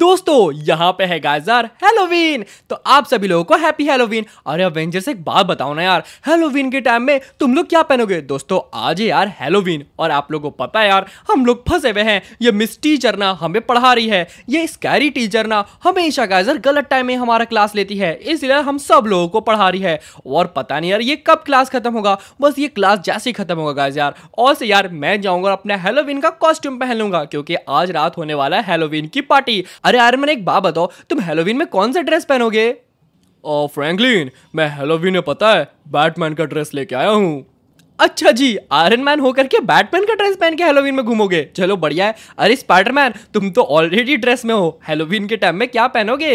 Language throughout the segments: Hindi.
दोस्तों यहाँ पे है गाजर हेलोवीन तो आप सभी लोगों को हैप्पी हेलोवीन और एवेंजर्स एक बात बताओ ना यार हेलोवीन के टाइम में तुम लोग क्या पहनोगे दोस्तों आज है यार हेलोवीन और आप लोगों को पता है यार हम लोग फंसे हुए हैं ये मिस टीचर ना हमें पढ़ा रही है ये स्कैरी टीचर ना हमेशा गाजर गलत टाइम में हमारा क्लास लेती है इसलिए हम सब लोगों को पढ़ा रही है और पता नहीं यार ये कब क्लास खत्म होगा बस ये क्लास जैसे ही खत्म होगा गाइज यार और से यार मैं जाऊँगा अपना हेलोवीन का कॉस्ट्यूम पहन लूंगा क्योंकि आज रात होने वाला है हेलोवीन की पार्टी अरे यार मैंने एक बात बताओ तुम हेलोवीन में कौन सा ड्रेस पहनोगे ओ फ्रैंकलिन मैं हेलोवीन में पता है बैटमैन का ड्रेस लेके आया हूँ अच्छा जी आयरन मैन होकर के बैटमैन का ड्रेस पहन के हेलोवीन में घूमोगे चलो बढ़िया है अरे स्पाइडरमैन तुम तो ऑलरेडी ड्रेस में हो हेलोवीन के टाइम में क्या पहनोगे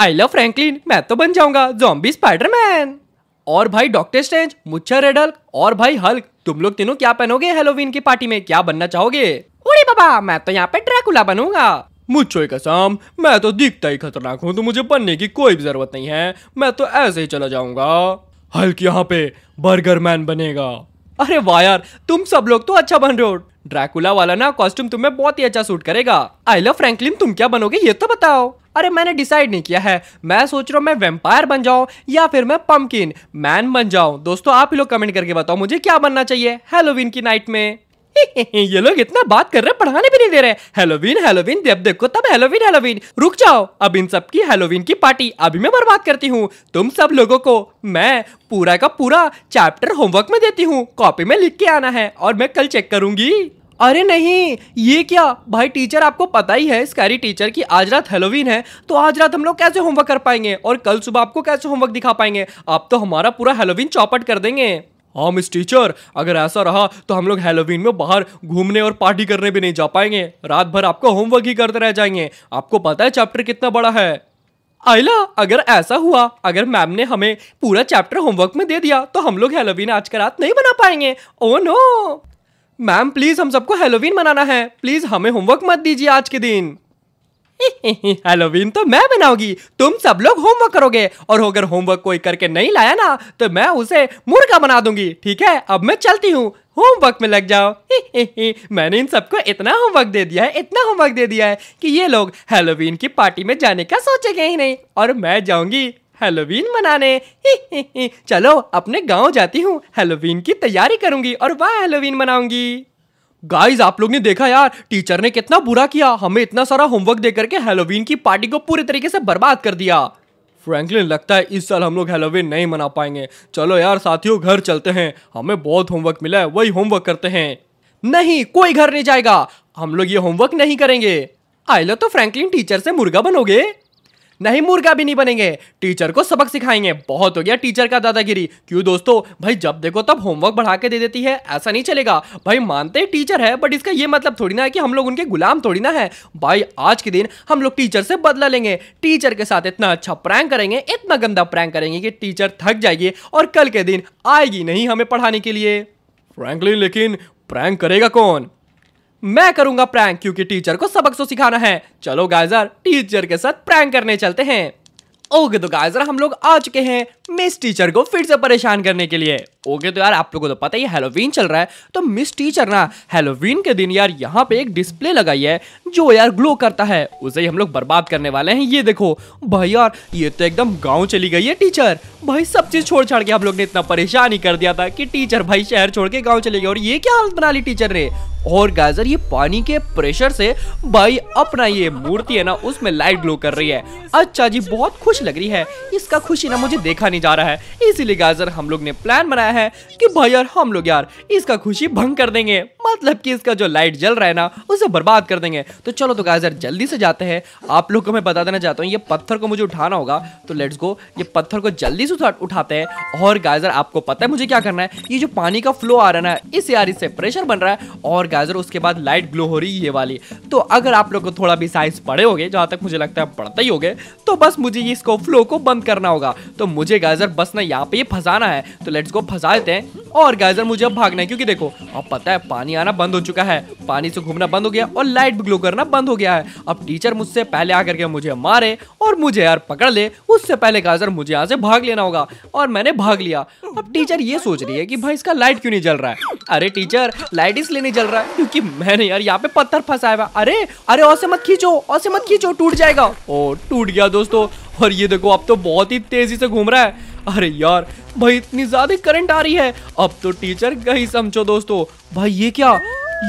आई लव फ्रैंकलिन मैं तो बन जाऊंगा जॉम्बी स्पाइडरमैन और भाई डॉक्टर स्ट्रेंज मुच्छर रेडल और भाई हल्क तुम लोग तीनों क्या पहनोगे हेलोवीन की पार्टी में क्या बनना चाहोगे उड़ी बाबा मैं तो यहाँ पे ड्रैकुला बनूंगा मुझो ही कसम मैं तो दिखता ही खतरनाक हूँ तो मुझे बनने की कोई भी ज़रूरत नहीं है मैं तो ऐसे ही चला जाऊंगा हल्क यहाँ पे बर्गर मैन बनेगा अरे वाह यार तुम सब लोग तो अच्छा बन रहे हो ड्रैकुला वाला ना कॉस्ट्यूम तुम्हें बहुत ही अच्छा सूट करेगा आई लव फ्रैंकलिन तुम क्या बनोगे ये तो बताओ अरे मैंने डिसाइड नहीं किया है मैं सोच रहा हूँ मैं वेम्पायर बन जाऊँ या फिर मैं पम्पकिन मैन बन जाऊँ दोस्तों आप ही लोग कमेंट करके बताओ मुझे क्या बनना चाहिए हेलोविन की नाइट में ये लोग इतना बात कर रहे पढ़ाने भी नहीं दे रहे हेलोवीन हेलोवीन देव देखो तब हेलोवीन हेलोवीन रुक जाओ अब इन सब की हेलोवीन की पार्टी अभी मैं बर्बाद करती हूँ तुम सब लोगों को मैं पूरा का पूरा चैप्टर होमवर्क में देती हूँ कॉपी में लिख के आना है और मैं कल चेक करूंगी अरे नहीं ये क्या भाई टीचर आपको पता ही है स्कैरी टीचर की आज रात हेलोवीन है तो आज रात हम लोग कैसे होमवर्क कर पाएंगे और कल सुबह आपको कैसे होमवर्क दिखा पाएंगे आप तो हमारा पूरा हेलोवीन चौपट कर देंगे हाँ मिस टीचर अगर ऐसा रहा तो हम लोग हेलोवीन में बाहर घूमने और पार्टी करने भी नहीं जा पाएंगे रात भर आपका होमवर्क ही करते रह जाएंगे आपको पता है चैप्टर कितना बड़ा है आइला अगर ऐसा हुआ अगर मैम ने हमें पूरा चैप्टर होमवर्क में दे दिया तो हम लोग हेलोवीन आज का रात नहीं बना पाएंगे ओ नो मैम प्लीज हम सबको हेलोवीन मनाना है प्लीज हमें होमवर्क मत दीजिए आज के दिन हेलोवीन तो मैं बनाऊंगी तुम सब लोग होमवर्क करोगे और अगर होमवर्क कोई करके नहीं लाया ना तो मैं उसे मुर्गा बना दूंगी ठीक है अब मैं चलती हूँ होमवर्क में लग जाओ मैंने इन सबको इतना होमवर्क दे दिया है इतना होमवर्क दे दिया है कि ये लोग हेलोवीन की पार्टी में जाने का सोचेंगे ही नहीं और मैं जाऊंगी हेलोवीन मनाने ही ही ही। चलो अपने गांव जाती हूँ हेलोवीन की तैयारी करूंगी और वहाँ हेलोवीन मनाऊंगी गाइज आप लोग ने देखा यार टीचर ने कितना बुरा किया हमें इतना सारा होमवर्क देकर के हेलोवीन की पार्टी को पूरे तरीके से बर्बाद कर दिया फ्रैंकलिन लगता है इस साल हम लोग हेलोवीन नहीं मना पाएंगे चलो यार साथियों घर चलते हैं हमें बहुत होमवर्क मिला है वही होमवर्क करते हैं नहीं कोई घर नहीं जाएगा हम लोग ये होमवर्क नहीं करेंगे आई लो तो फ्रैंकलिन टीचर से मुर्गा बनोगे नहीं मुर्गा भी नहीं बनेंगे टीचर को सबक सिखाएंगे बहुत हो गया टीचर का दादागिरी क्यों दोस्तों भाई जब देखो तब होमवर्क बढ़ा के दे देती है ऐसा नहीं चलेगा भाई मानते हैं टीचर है बट इसका ये मतलब थोड़ी ना है कि हम लोग उनके गुलाम थोड़ी ना है भाई आज के दिन हम लोग टीचर से बदला लेंगे टीचर के साथ इतना अच्छा प्रैंक करेंगे इतना गंदा प्रैंक करेंगे कि टीचर थक जाएगी और कल के दिन आएगी नहीं हमें पढ़ाने के लिए फ्रैंकली लेकिन प्रैंक करेगा कौन मैं करूंगा प्रैंक क्योंकि टीचर को सबक तो सिखाना है चलो गाइजर टीचर के साथ प्रैंक करने चलते हैं ओके तो गाइजर हम लोग आ चुके हैं मिस टीचर को फिर से परेशान करने के लिए ओके तो यार आप लोगों को तो पता ही हैलोवीन चल रहा है तो मिस टीचर ना हैलोवीन के दिन यार यहाँ पे एक डिस्प्ले लगाई है जो यार ग्लो करता है उसे ही हम लोग बर्बाद करने वाले हैं ये देखो भाई यार ये तो एकदम गाँव चली गई है टीचर भाई सब चीज छोड़ छाड़ के हम लोग ने इतना परेशान ही कर दिया था कि टीचर भाई शहर छोड़ के गाँव चले गए और ये क्या हालत बना ली टीचर ने और गाजर ये पानी के प्रेशर से भाई अपना ये मूर्ति है ना उसमें लाइट ग्लो कर रही है अच्छा जी बहुत खुश लग रही है इसका खुशी ना मुझे देखा नहीं जा रहा है इसीलिए गाजर हम लोग ने प्लान बनाया है है कि भाई यार हम लोग यार इसका खुशी भंग कर देंगे मतलब कि इसका जो लाइट जल रहा है ना उसे बर्बाद कर देंगे तो चलो तो गाइस यार जल्दी से जाते हैं आप लोग को मैं बता देना चाहता हूँ ये पत्थर को मुझे उठाना होगा तो लेट्स गो ये पत्थर को जल्दी से उठाते हैं और गाइजर आपको पता है मुझे क्या करना है ये जो पानी का फ्लो आ रहा है ना इस यार इससे प्रेशर बन रहा है और गाइजर उसके बाद लाइट ग्लो हो रही है ये वाली तो अगर आप लोग को थोड़ा भी साइज पड़े होगे जहाँ तक मुझे लगता है पढ़ते ही होगे तो बस मुझे इसको फ्लो को बंद करना होगा तो मुझे गाइजर बस ना यहाँ पे फंसाना है तो लेट्स गो फंसा देते हैं और गाइजर मुझे अब भागना है क्योंकि देखो अब पता है पानी आना बंद हो चुका है पानी से घूमना बंद हो गया और लाइट ग्लो करना बंद हो गया है अब टीचर मुझसे पहले आकर के मुझे मारे और मुझे यार पकड़ ले उससे पहले गाइजर मुझे यहाँ से भाग लेना होगा और मैंने भाग लिया अब टीचर ये सोच रही है कि भाई इसका लाइट क्यों नहीं जल रहा है अरे टीचर लाइट इसलिए नहीं जल रहा है क्योंकि मैंने यार यहाँ पे पत्थर फंसाया हुआ अरे अरे और मत खींचो और मत खींचो टूट जाएगा ओ टूट गया दोस्तों और ये देखो अब तो बहुत ही तेजी से घूम रहा है अरे यार भाई इतनी ज्यादा करंट आ रही है अब तो टीचर गई समझो दोस्तों भाई ये क्या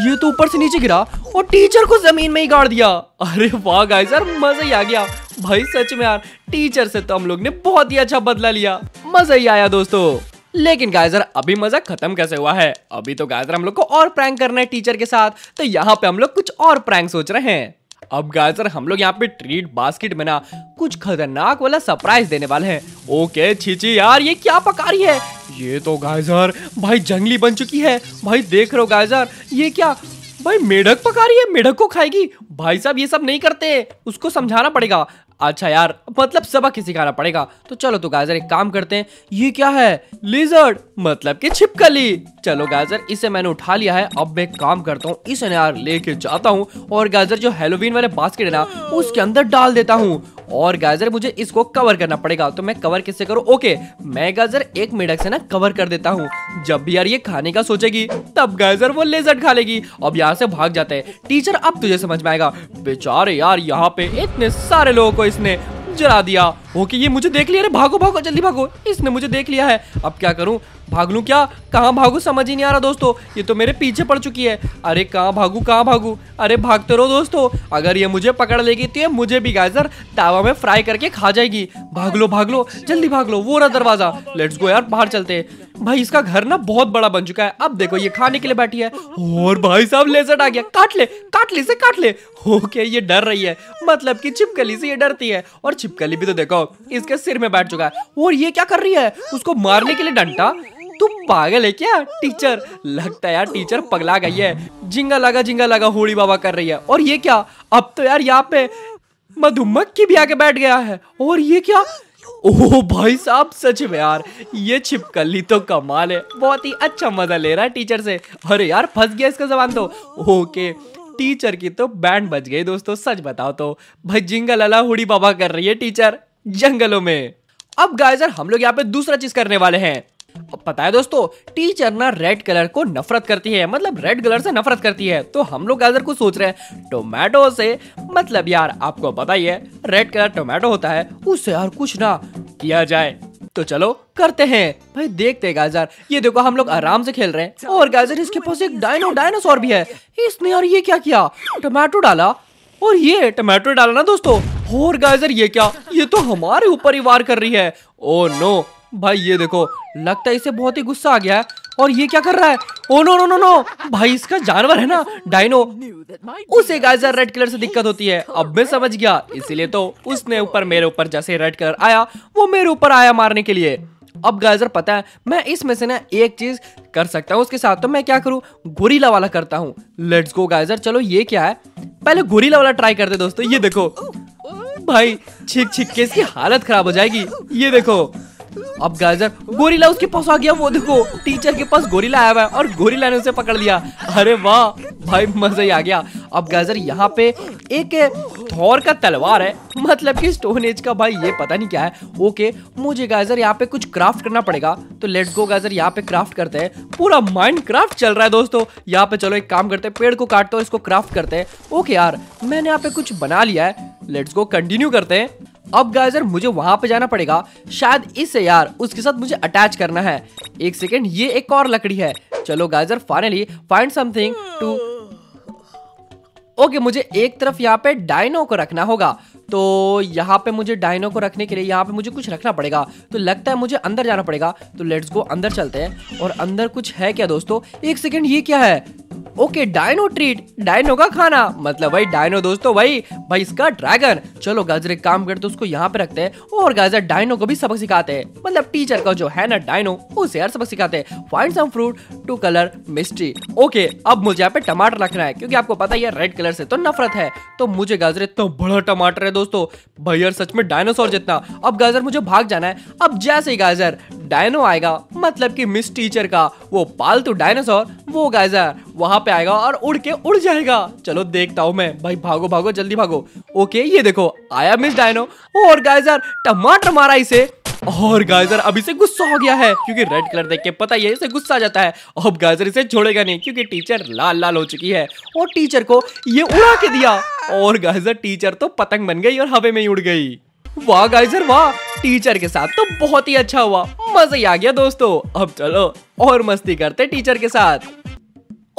ये तो ऊपर से नीचे गिरा और टीचर को जमीन में ही गाड़ दिया अरे वाह गाइस यार मजा ही आ गया भाई सच में यार टीचर से तो हम लोग ने बहुत ही अच्छा बदला लिया मजा ही आया दोस्तों लेकिन गाइजर अभी मजा खत्म कैसे हुआ है अभी तो गाइजर हम लोग को और प्रैंक करना है टीचर के साथ तो यहाँ पे हम लोग कुछ और प्रैंक सोच रहे हैं अब गाइस हम लोग यहाँ पे ट्रीट बास्केट में ना कुछ खतरनाक वाला सरप्राइज देने वाले हैं ओके छीची यार ये क्या पका रही है ये तो गाइजर भाई जंगली बन चुकी है भाई देख रहे हो गाइजर ये क्या भाई मेढक पका रही है मेढक को खाएगी भाई साहब ये सब नहीं करते उसको समझाना पड़ेगा अच्छा यार मतलब सबक ही सिखाना पड़ेगा तो चलो तो गाजर एक काम करते हैं ये क्या है लिजर्ड मतलब कि छिपकली चलो गाजर इसे मैंने उठा लिया है अब मैं काम करता हूँ इसे यार लेके जाता हूँ और गाजर जो हेलोवीन वाले बास्केट है ना उसके अंदर डाल देता हूँ और गाजर मुझे इसको कवर करना पड़ेगा तो मैं कवर किससे करूँ ओके मैं गाजर एक मिनट से ना कवर कर देता हूँ जब भी यार ये खाने का सोचेगी तब गाजर वो लेजर खा लेगी अब यहाँ से भाग जाते हैं टीचर अब तुझे समझ में आएगा बेचारे यार यहाँ पे इतने सारे लोगों को इसने जला दिया ओके ये मुझे देख लिया अरे भागो भागो जल्दी भागो इसने मुझे देख लिया है अब क्या करूँ भाग लू क्या कहाँ भागू समझ ही नहीं आ रहा दोस्तों ये तो मेरे पीछे पड़ चुकी है अरे कहाँ भागू कहाँ भागू अरे भागते रहो दोस्तों अगर ये मुझे पकड़ लेगी तो ये मुझे भी गाजर तावा में फ्राई करके खा जाएगी भाग लो भाग लो जल्दी भाग लो वो रहा दरवाज़ा लेट्स गो यार बाहर चलते हैं भाई इसका घर ना बहुत बड़ा बन चुका है अब देखो ये खाने के लिए बैठी है और भाई साहब लेजर आ गया काट ले काट ले से काट ले ओके ये डर रही है मतलब कि छिपकली से ये डरती है और छिपकली भी तो देखो इसके सिर में बैठ चुका है और ये क्या कर रही है उसको मारने के लिए डंटा तुम पागल है क्या टीचर लगता है यार टीचर पगला गई है जिंगा लगा जिंगा लगा होली बाबा कर रही है और ये क्या अब तो यार यहाँ पे मधुमक्खी भी आके बैठ गया है और ये क्या ओह भाई साहब सच में यार ये छिपकली तो कमाल है बहुत ही अच्छा मजा ले रहा है टीचर से अरे यार फंस गया इसका जबान तो ओके टीचर की तो बैंड बज गई दोस्तों सच बताओ तो भाई जिंगल अला हुड़ी बाबा कर रही है टीचर जंगलों में अब गाइजर हम लोग यहाँ पे दूसरा चीज करने वाले हैं पता है दोस्तों टीचर ना रेड कलर को नफरत करती है मतलब रेड कलर से नफरत करती है तो हम लोग गाजर को सोच रहे हैं टोमेटो से मतलब यार आपको पता ही है रेड कलर टोमेटो होता है उससे यार कुछ ना किया जाए तो चलो करते हैं भाई देखते हैं गाजर ये देखो हम लोग आराम से खेल रहे हैं और गाजर इसके पास एक डायनो डायनासोर भी है इसने यार ये क्या किया टोमेटो डाला और ये टमाटो डाला ना दोस्तों और गाजर ये क्या ये तो हमारे ऊपर ही वार कर रही है ओ oh नो भाई ये देखो लगता है इसे बहुत ही गुस्सा आ गया है और ये क्या कर रहा है oh no no no no भाई इसका जानवर है ना डायनो उसे गाइजर रेड कलर से दिक्कत होती है अब मैं समझ गया इसीलिए तो उसने ऊपर मेरे ऊपर जैसे रेड कलर आया वो मेरे ऊपर आया मारने के लिए अब गाइजर पता है मैं इसमें से ना एक चीज कर सकता हूँ उसके साथ तो मैं क्या करूँ गोरीला वाला करता हूँ लेट्स गो गाइजर चलो ये क्या है पहले गोरीला वाला ट्राई करते दोस्तों ये देखो भाई छिक छिक के इसकी हालत खराब हो जाएगी ये देखो अब गाजर गोरिला उसके पास आ गया वो देखो टीचर के पास गोरिला आया हुआ है और गोरिला ने उसे पकड़ लिया अरे वाह भाई मजा ही आ गया अब गाजर यहाँ पे एक थौर का तलवार है मतलब कि स्टोन एज का भाई ये पता नहीं क्या है ओके मुझे गाजर यहाँ पे कुछ क्राफ्ट करना पड़ेगा तो लेट्स गो गाजर यहाँ पे क्राफ्ट करते हैं पूरा माइंड क्राफ्ट चल रहा है दोस्तों यहाँ पे चलो एक काम करते हैं पेड़ को काटते हैं इसको क्राफ्ट करते हैं ओके यार मैंने यहाँ पे कुछ बना लिया है लेट्स गो कंटिन्यू करते हैं अब गाइस यार मुझे वहां पे जाना पड़ेगा शायद इसे यार उसके साथ मुझे अटैच करना है एक सेकेंड ये एक और लकड़ी है चलो गाइजर finally find something to okay मुझे एक तरफ यहाँ पे डायनो को रखना होगा तो यहाँ पे मुझे डायनो को रखने के लिए यहाँ पे मुझे कुछ रखना पड़ेगा तो लगता है मुझे अंदर जाना पड़ेगा तो लेट्स गो अंदर चलते हैं और अंदर कुछ है क्या दोस्तों एक सेकेंड ये क्या है ओके डायनो ट्रीट डायनो का खाना मतलब भाई डायनो दोस्तों भाई भाई इसका ड्रैगन चलो गाजर एक काम करते उसको यहाँ पे रखते हैं और गाजर डायनो को भी सबक सिखाते हैं मतलब टीचर का जो है ना डायनो उसे यार सबक सिखाते हैं find some fruit to colour mystery okay अब मुझे यहाँ पे टमाटर रखना है क्योंकि आपको पता है रेड कलर से तो नफरत है तो मुझे गाजर इतना बड़ा टमाटर है दोस्तों भैया सच में डायनासोर जितना अब गाजर मुझे भाग जाना है अब जैसे ही गाजर डायनो आएगा मतलब कि मिस टीचर का वो पालतू डायनासोर वो गाजर वहां पे आएगा और उड़ के उड़ जाएगा चलो देखता हूँ मैं भाई भागो भागो जल्दी भागो ओके ये देखो आया मिस डायनो और गाइजर टमाटर मारा इसे और गाजर अब इसे गुस्सा हो गया है क्योंकि रेड कलर देख के पता ही है इसे गुस्सा आ जाता है अब गाजर इसे छोड़ेगा नहीं क्योंकि टीचर लाल लाल हो चुकी है और टीचर को ये उड़ा के दिया और गाजर टीचर तो पतंग बन गई और हवे में उड़ गई वाह गाइजर वाह टीचर के साथ तो बहुत ही अच्छा हुआ मजा ही आ गया दोस्तों अब चलो और मस्ती करते टीचर के साथ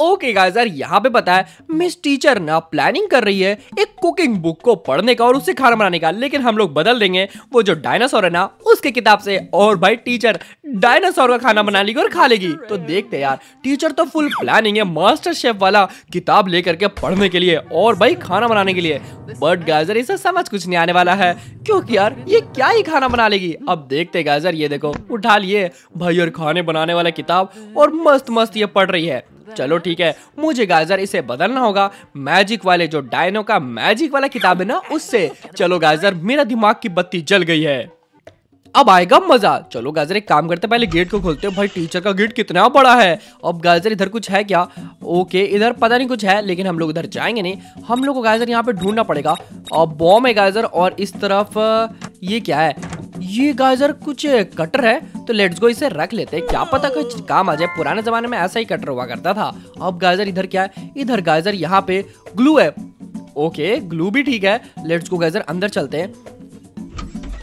ओके गाइस यार यहाँ पे पता है मिस टीचर ना प्लानिंग कर रही है एक कुकिंग बुक को पढ़ने का और उससे खाना बनाने का लेकिन हम लोग बदल देंगे वो जो डायनासोर है ना उसके किताब से और भाई टीचर डायनासोर का खाना बना लेगी और खा लेगी तो देखते यार टीचर तो फुल प्लानिंग है मास्टर शेफ वाला किताब लेकर के पढ़ने के लिए और भाई खाना बनाने के लिए बट गाइजर इसे समझ कुछ नहीं आने वाला है क्योंकि यार ये क्या ही खाना बना लेगी अब देखते गाइजर ये देखो उठा लिए भाई और खाने बनाने वाला किताब और मस्त मस्त ये पढ़ रही है चलो ठीक है मुझे गाजर इसे बदलना होगा मैजिक वाले जो डायनो का मैजिक वाला किताब है ना उससे चलो गाजर मेरा दिमाग की बत्ती जल गई है अब आएगा मजा चलो गाजर एक काम करते पहले गेट को खोलते हो भाई टीचर का गेट कितना बड़ा है अब गाजर इधर कुछ है क्या ओके इधर पता नहीं कुछ है लेकिन हम लोग उधर जाएंगे नहीं हम लोग को गाजर यहाँ पे ढूंढना पड़ेगा और बॉम है गाजर और इस तरफ ये क्या है ये गाजर कुछ कटर है तो लेट्स गो इसे रख लेते हैं क्या पता कुछ काम आ जाए पुराने जमाने में ऐसा ही कटर हुआ करता था अब गाजर इधर क्या है इधर गाजर यहाँ पे ग्लू है ओके ग्लू भी ठीक है लेट्स गो गाजर अंदर चलते हैं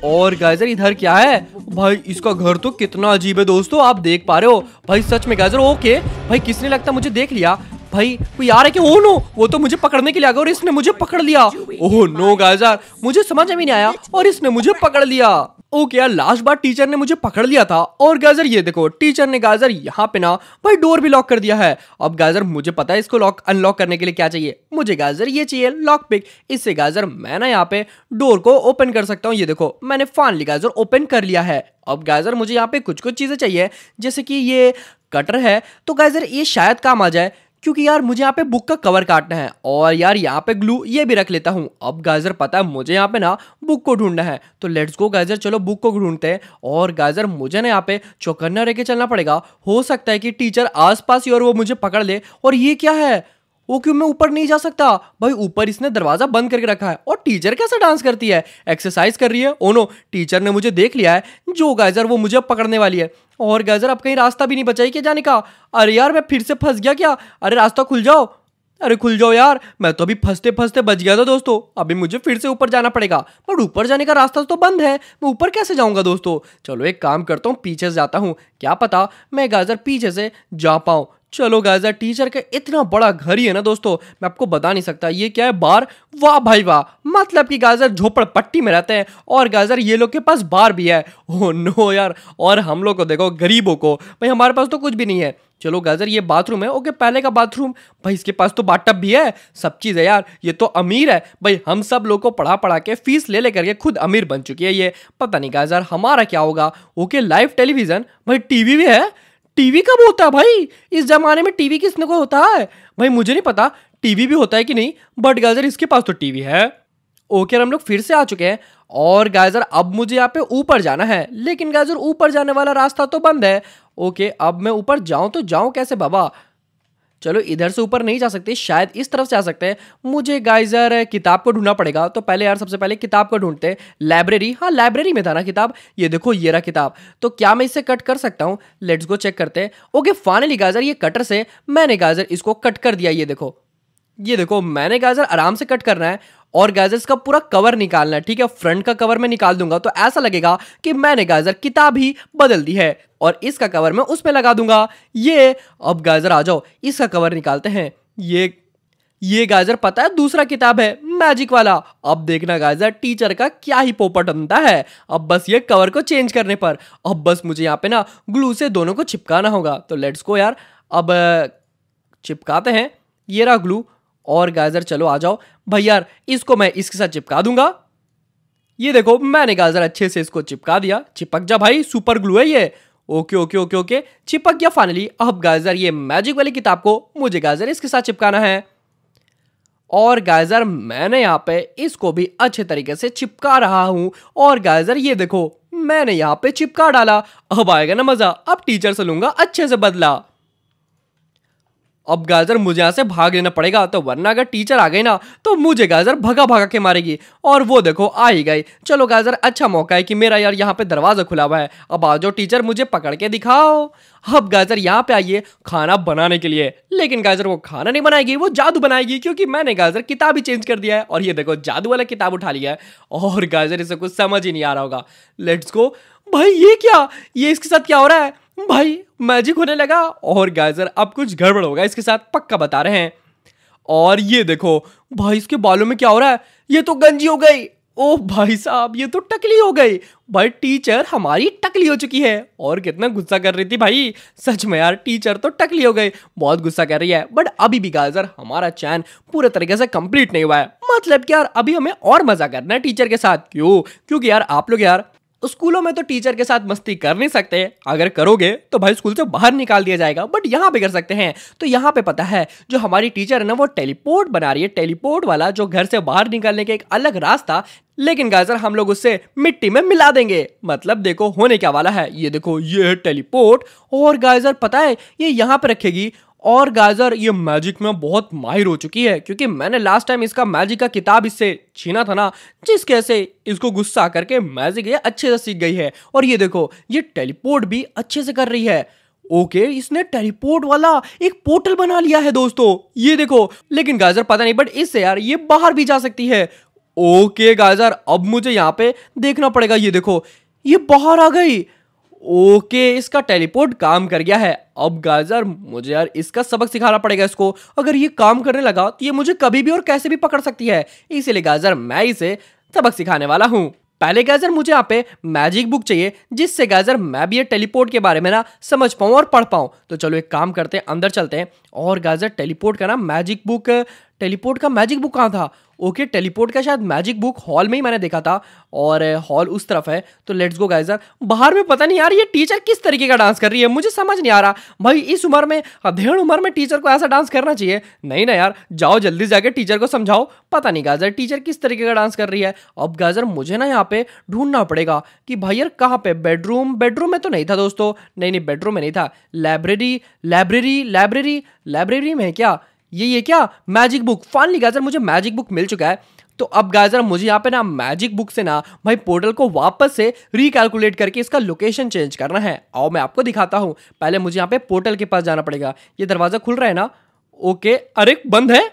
और गाइजर इधर क्या है भाई इसका घर तो कितना अजीब है दोस्तों आप देख पा रहे हो भाई सच में गाइजर ओके भाई किसने लगता मुझे देख लिया भाई कोई आ रहा है कि ओ नो वो तो मुझे पकड़ने के लिए आ गया और इसने मुझे पकड़ लिया ओह नो गाइजर मुझे समझ में नहीं आया और इसने मुझे पकड़ लिया ओके यार लास्ट बार टीचर ने मुझे पकड़ लिया था और गाजर ये देखो टीचर ने गाजर यहाँ पे ना भाई डोर भी लॉक कर दिया है अब गाजर मुझे पता है इसको लॉक अनलॉक करने के लिए क्या चाहिए मुझे गाजर ये चाहिए लॉक पिक इससे गाजर मैं ना यहाँ पे डोर को ओपन कर सकता हूँ ये देखो मैंने फाइनली गाजर ओपन कर लिया है अब गाजर मुझे यहाँ पे कुछ कुछ चीज़ें चाहिए जैसे कि ये कटर है तो गाजर ये शायद काम आ जाए क्योंकि यार मुझे यहाँ पे बुक का कवर काटना है और यार यहाँ पे ग्लू ये भी रख लेता हूँ अब गाजर पता है मुझे यहाँ पे ना बुक को ढूंढना है तो लेट्स गो गाजर चलो बुक को ढूंढते हैं और गाजर मुझे ना यहाँ पे चौकन्ना रह के चलना पड़ेगा हो सकता है कि टीचर आस पास ही और वो मुझे पकड़ ले और ये क्या है वो क्यों मैं ऊपर नहीं जा सकता भाई ऊपर इसने दरवाजा बंद करके रखा है और टीचर कैसे डांस करती है एक्सरसाइज कर रही है ओनो oh टीचर ने मुझे देख लिया है जो गाइजर वो मुझे पकड़ने वाली है और गैजर अब कहीं रास्ता भी नहीं बचाई क्या जाने का अरे यार मैं फिर से फंस गया क्या अरे रास्ता खुल जाओ अरे खुल जाओ यार मैं तो अभी फंसते फंसते बच गया था दोस्तों अभी मुझे फिर से ऊपर जाना पड़ेगा पर ऊपर जाने का रास्ता तो बंद है मैं ऊपर कैसे जाऊंगा दोस्तों चलो एक काम करता हूँ पीछे से जाता हूँ क्या पता मैं गाजर पीछे से जा पाऊँ चलो गाजर टीचर का इतना बड़ा घर ही है ना दोस्तों मैं आपको बता नहीं सकता ये क्या है बार वाह भाई वाह मतलब कि गाजर झोपड़ पट्टी में रहते हैं और गाजर ये लोग के पास बार भी है ओ नो यार और हम लोग को देखो गरीबों को भाई हमारे पास तो कुछ भी नहीं है चलो गाजर ये बाथरूम है ओके पहले का बाथरूम भाई इसके पास तो बाटअप भी है सब चीज़ है यार ये तो अमीर है भाई हम सब लोग को पढ़ा पढ़ा के फीस ले ले करके खुद अमीर बन चुकी है ये पता नहीं गाजर हमारा क्या होगा ओके लाइव टेलीविज़न भाई टीवी भी है टीवी कब होता है भाई इस ज़माने में टीवी किसने को होता है भाई मुझे नहीं पता टीवी भी होता है कि नहीं बट गाजर इसके पास तो टीवी है ओके हम लोग फिर से आ चुके हैं और गाइजर अब मुझे यहाँ पे ऊपर जाना है लेकिन गाइजर ऊपर जाने वाला रास्ता तो बंद है ओके अब मैं ऊपर जाऊँ तो जाऊँ कैसे बाबा चलो इधर से ऊपर नहीं जा सकते शायद इस तरफ से आ सकते हैं मुझे गाइजर किताब को ढूंढना पड़ेगा तो पहले यार सबसे पहले किताब को ढूंढते लाइब्रेरी हाँ लाइब्रेरी में था ना किताब ये देखो ये रहा किताब तो क्या मैं इसे कट कर सकता हूँ लेट्स गो चेक करते हैं ओके फाइनली गाइजर ये कटर से मैंने गाइजर इसको कट कर दिया ये देखो ये देखो मैंने गाजर आराम से कट करना है और गाइजर इसका पूरा कवर निकालना है ठीक है फ्रंट का कवर मैं निकाल दूंगा तो ऐसा लगेगा कि मैंने गाइजर किताब ही बदल दी है और इसका कवर मैं उस पर लगा दूंगा ये अब गाइजर आ जाओ इसका कवर निकालते हैं ये ये गाजर पता है दूसरा किताब है मैजिक वाला अब देखना गाजर टीचर का क्या ही पोपट बनता है अब बस ये कवर को चेंज करने पर अब बस मुझे यहाँ पे ना ग्लू से दोनों को चिपकाना होगा तो लेट्स को यार अब चिपकाते हैं ये रहा ग्लू और गाजर चलो आ जाओ भैया इसको मैं इसके साथ चिपका दूंगा ये देखो मैंने गाजर अच्छे से इसको चिपका दिया चिपक जा भाई सुपर ग्लू है ये ओके ओके ओके ओके चिपक गया फाइनली अब गाजर ये मैजिक वाली किताब को मुझे गाजर इसके साथ चिपकाना है और गाजर मैंने यहाँ पे इसको भी अच्छे तरीके से चिपका रहा हूँ और गाजर ये देखो मैंने यहाँ पे चिपका डाला अब आएगा ना मज़ा अब टीचर से लूंगा अच्छे से बदला अब गाजर मुझे यहाँ से भाग लेना पड़ेगा तो वरना अगर टीचर आ गई ना तो मुझे गाजर भगा भगा के मारेगी और वो देखो आ ही गई चलो गाजर अच्छा मौका है कि मेरा यार यहाँ पे दरवाजा खुला हुआ है अब आ जाओ टीचर मुझे पकड़ के दिखाओ अब गाजर यहाँ पे आइए खाना बनाने के लिए लेकिन गाजर वो खाना नहीं बनाएगी वो जादू बनाएगी क्योंकि मैंने गाजर किताब ही चेंज कर दिया है और ये देखो जादू वाला किताब उठा लिया है और गाजर इसे कुछ समझ ही नहीं आ रहा होगा लेट्स गो भाई ये क्या ये इसके साथ क्या हो रहा है भाई मैजिक होने लगा और गाइजर अब कुछ गड़बड़ होगा इसके साथ पक्का बता रहे हैं और ये देखो भाई इसके बालों में क्या हो रहा है ये तो गंजी हो गई ओ भाई साहब ये तो टकली हो गई भाई टीचर हमारी टकली हो चुकी है और कितना गुस्सा कर रही थी भाई सच में यार टीचर तो टकली हो गई बहुत गुस्सा कर रही है बट अभी भी गाजर हमारा चैन पूरे तरीके से कंप्लीट नहीं हुआ है मतलब कि यार अभी हमें और मजा करना है टीचर के साथ क्यों क्योंकि यार आप लोग यार स्कूलों में तो टीचर के साथ मस्ती कर नहीं सकते अगर करोगे तो भाई स्कूल से बाहर निकाल दिया जाएगा बट यहाँ पे कर सकते हैं तो यहाँ पे पता है जो हमारी टीचर है ना वो टेलीपोर्ट बना रही है टेलीपोर्ट वाला जो घर से बाहर निकालने का एक अलग रास्ता लेकिन गाजर हम लोग उससे मिट्टी में मिला देंगे मतलब देखो होने क्या वाला है ये देखो ये है टेलीपोर्ट और गाजर पता है ये यहाँ पे रखेगी और गाजर ये मैजिक में बहुत माहिर हो चुकी है क्योंकि मैंने लास्ट टाइम इसका मैजिक का किताब इससे छीना था ना जिसके से इसको गुस्सा करके मैजिक ये अच्छे से सीख गई है और ये देखो ये टेलीपोर्ट भी अच्छे से कर रही है ओके okay, इसने टेलीपोर्ट वाला एक पोर्टल बना लिया है दोस्तों ये देखो लेकिन गाजर पता नहीं बट इससे यार ये बाहर भी जा सकती है ओके okay, गाजर अब मुझे यहाँ पे देखना पड़ेगा ये देखो ये बाहर आ गई ओके इसका टेलीपोर्ट काम कर गया है अब गाजर मुझे यार इसका सबक सिखाना पड़ेगा इसको अगर ये काम करने लगा तो ये मुझे कभी भी और कैसे भी पकड़ सकती है इसीलिए गाजर मैं इसे सबक सिखाने वाला हूँ पहले गाजर मुझे यहाँ पे मैजिक बुक चाहिए जिससे गाजर मैं भी ये टेलीपोर्ट के बारे में ना समझ पाऊँ और पढ़ पाऊँ तो चलो एक काम करते हैं अंदर चलते हैं और गाजर टेलीपोर्ट का ना मैजिक बुक टेलीपोर्ट का मैजिक बुक कहाँ था ओके टेलीपोर्ट का शायद मैजिक बुक हॉल में ही मैंने देखा था और हॉल उस तरफ है तो लेट्स गो गाइजर बाहर में पता नहीं यार ये टीचर किस तरीके का डांस कर रही है मुझे समझ नहीं आ रहा भाई इस उम्र में अध्ययन उम्र में टीचर को ऐसा डांस करना चाहिए नहीं ना यार जाओ जल्दी जाके टीचर को समझाओ पता नहीं गाजर टीचर किस तरीके का डांस कर रही है अब गाजर मुझे ना यहाँ पे ढूंढना पड़ेगा कि भाई यार कहाँ पे बेडरूम बेडरूम में तो नहीं था दोस्तों नहीं नहीं बेडरूम में नहीं था लाइब्रेरी लाइब्रेरी लाइब्रेरी लाइब्रेरी में है क्या ये ये क्या मैजिक बुक फाइनली गाजर मुझे मैजिक बुक मिल चुका है तो अब गाजर मुझे यहाँ पे ना मैजिक बुक से ना भाई पोर्टल को वापस से रिकैलकुलेट करके इसका लोकेशन चेंज करना है आओ मैं आपको दिखाता हूँ पहले मुझे यहाँ पे पोर्टल के पास जाना पड़ेगा ये दरवाज़ा खुल रहा है ना ओके अरे बंद है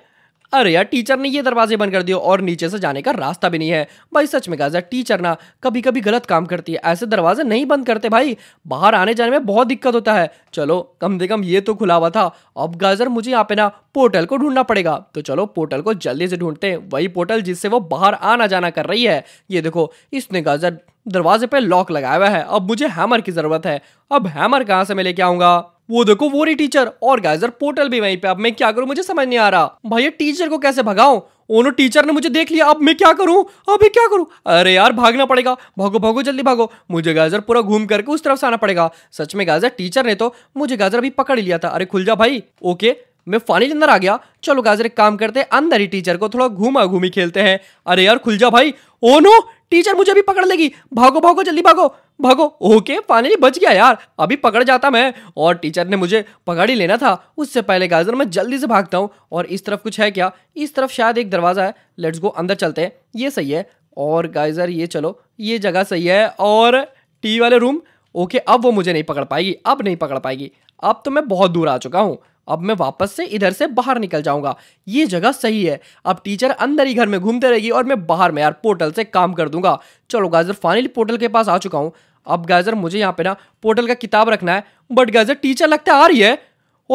अरे यार टीचर ने ये दरवाजे बंद कर दिए और नीचे से जाने का रास्ता भी नहीं है भाई सच में कहा टीचर ना कभी कभी गलत काम करती है ऐसे दरवाजे नहीं बंद करते भाई बाहर आने जाने में बहुत दिक्कत होता है चलो कम से कम ये तो खुला हुआ था अब गाजर मुझे यहाँ पे ना पोर्टल को ढूंढना पड़ेगा तो चलो पोर्टल को जल्दी से ढूंढते हैं वही पोर्टल जिससे वो बाहर आना जाना कर रही है ये देखो इसने गाजर दरवाजे पर लॉक लगाया हुआ है अब मुझे हैमर की ज़रूरत है अब हैमर कहाँ से मैं लेके आऊँगा वो देखो वो रही टीचर और गाइजर पोर्टल भी वहीं पे अब मैं क्या करूं मुझे समझ नहीं आ रहा भैया टीचर को कैसे भगाऊं ओनो टीचर ने मुझे देख लिया अब मैं क्या करूं अब मैं क्या करूं अरे यार भागना पड़ेगा भागो भागो जल्दी भागो मुझे गाजर पूरा घूम करके उस तरफ से आना पड़ेगा सच में गाजर टीचर ने तो मुझे गाजर अभी पकड़ लिया था अरे खुल जा भाई ओके मैं फाइनली अंदर आ गया चलो गाजर एक काम करते हैं अंदर ही टीचर को थोड़ा घूमा घूमी खेलते हैं अरे यार खुल जा भाई ओ नो टीचर मुझे भी पकड़ लेगी भागो भागो जल्दी भागो भागो ओके फाइनली बच गया यार अभी पकड़ जाता मैं और टीचर ने मुझे पकड़ ही लेना था उससे पहले गाजर मैं जल्दी से भागता हूँ और इस तरफ कुछ है क्या इस तरफ शायद एक दरवाज़ा है लेट्स गो अंदर चलते हैं ये सही है और गाइजर ये चलो ये जगह सही है और टी वाले रूम ओके अब वो मुझे नहीं पकड़ पाएगी अब नहीं पकड़ पाएगी अब तो मैं बहुत दूर आ चुका हूँ अब मैं वापस से इधर से बाहर निकल जाऊंगा ये जगह सही है अब टीचर अंदर ही घर में घूमते रहेगी और मैं बाहर में यार पोर्टल से काम कर दूंगा चलो गाजर फाइनली पोर्टल के पास आ चुका हूँ अब गाजर मुझे यहाँ पे ना पोर्टल का किताब रखना है बट गाजर टीचर लगते आ रही है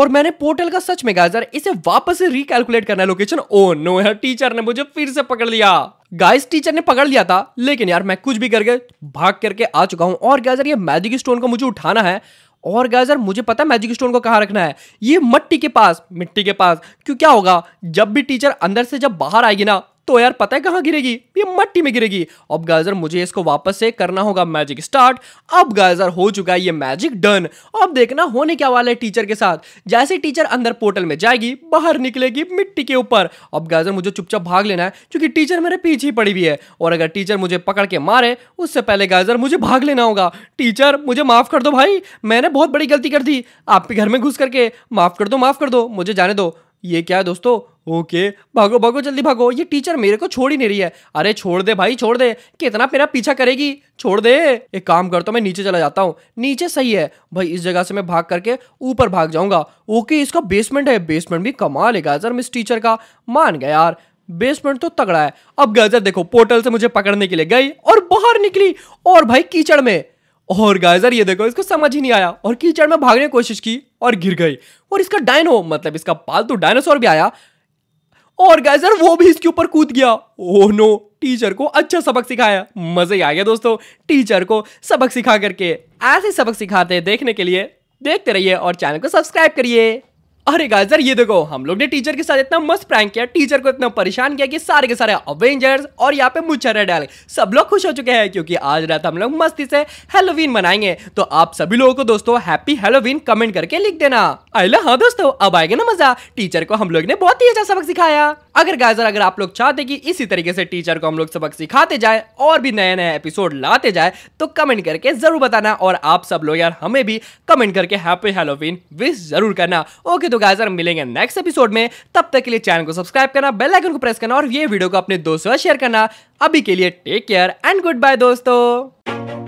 और मैंने पोर्टल का सच में गाजर इसे वापस से रिकेलकुलेट करना है लोकेशन ओ नो यार टीचर ने मुझे फिर से पकड़ लिया गाइस टीचर ने पकड़ लिया था लेकिन यार मैं कुछ भी करके भाग करके आ चुका हूं और गाइस ये मैजिक स्टोन को मुझे उठाना है और गाइज मुझे पता है मैजिक स्टोन को कहाँ रखना है ये मट्टी के पास मिट्टी के पास क्यों क्या होगा जब भी टीचर अंदर से जब बाहर आएगी ना तो यार पता है कहां गिरेगी ये मट्टी में गिरेगी अब गाइजर मुझे इसको वापस से करना होगा मैजिक स्टार्ट अब गाइजर हो चुका है ये मैजिक डन अब देखना होने क्या वाला है टीचर के साथ जैसे टीचर अंदर पोर्टल में जाएगी बाहर निकलेगी मिट्टी के ऊपर अब गाइजर मुझे चुपचाप भाग लेना है क्योंकि टीचर मेरे पीछे ही पड़ी हुई है और अगर टीचर मुझे पकड़ के मारे उससे पहले गाइजर मुझे भाग लेना होगा टीचर मुझे माफ कर दो भाई मैंने बहुत बड़ी गलती कर दी आपके घर में घुस करके माफ कर दो माफ कर दो मुझे जाने दो ये क्या है दोस्तों ओके भागो भागो जल्दी भागो ये टीचर मेरे को छोड़ ही नहीं रही है अरे छोड़ दे भाई छोड़ दे कितना मेरा पीछा करेगी छोड़ दे एक काम करता तो हूँ मैं नीचे चला जाता हूँ नीचे सही है भाई इस जगह से मैं भाग करके ऊपर भाग जाऊंगा ओके इसका बेसमेंट है बेसमेंट भी कमाल है गाजर मिस टीचर का मान गया यार बेसमेंट तो तगड़ा है अब गाजर देखो पोर्टल से मुझे पकड़ने के लिए गई और बाहर निकली और भाई कीचड़ में और गाइजर ये देखो इसको समझ ही नहीं आया और कीचड़ में भागने की कोशिश की और गिर गई और इसका डायनो मतलब इसका पालतू डायनासोर भी आया और गाइजर वो भी इसके ऊपर कूद गया ओह नो टीचर को अच्छा सबक सिखाया मजा ही आ गया दोस्तों टीचर को सबक सिखा करके ऐसे सबक सिखाते देखने के लिए देखते रहिए और चैनल को सब्सक्राइब करिए अरे गाइस यार ये देखो हम लोग ने टीचर के साथ इतना मस्त प्रैंक किया टीचर को इतना परेशान किया कि सारे के सारे अवेंजर्स और यहाँ पे मुच्छरे डाल सब लोग खुश हो चुके हैं क्योंकि आज रात हम लोग मस्ती से हेलोवीन मनाएंगे तो आप सभी लोगों को दोस्तों हैप्पी हेलोवीन कमेंट करके लिख देना अरे हाँ दोस्तों अब आएगा ना मजा टीचर को हम लोग ने बहुत ही अच्छा सबक सिखाया अगर गाइजर अगर आप लोग चाहते कि इसी तरीके से टीचर को हम लोग सबक सिखाते जाए और भी नए नए एपिसोड लाते जाए तो कमेंट करके जरूर बताना और आप सब लोग यार हमें भी कमेंट करके हैप्पी हेलोवीन विश जरूर करना ओके तो गाइस मिलेंगे नेक्स्ट एपिसोड में तब तक के लिए चैनल को सब्सक्राइब करना बेल आइकन को प्रेस करना और ये वीडियो को अपने दोस्तों शेयर करना अभी के लिए take care and goodbye दोस्तों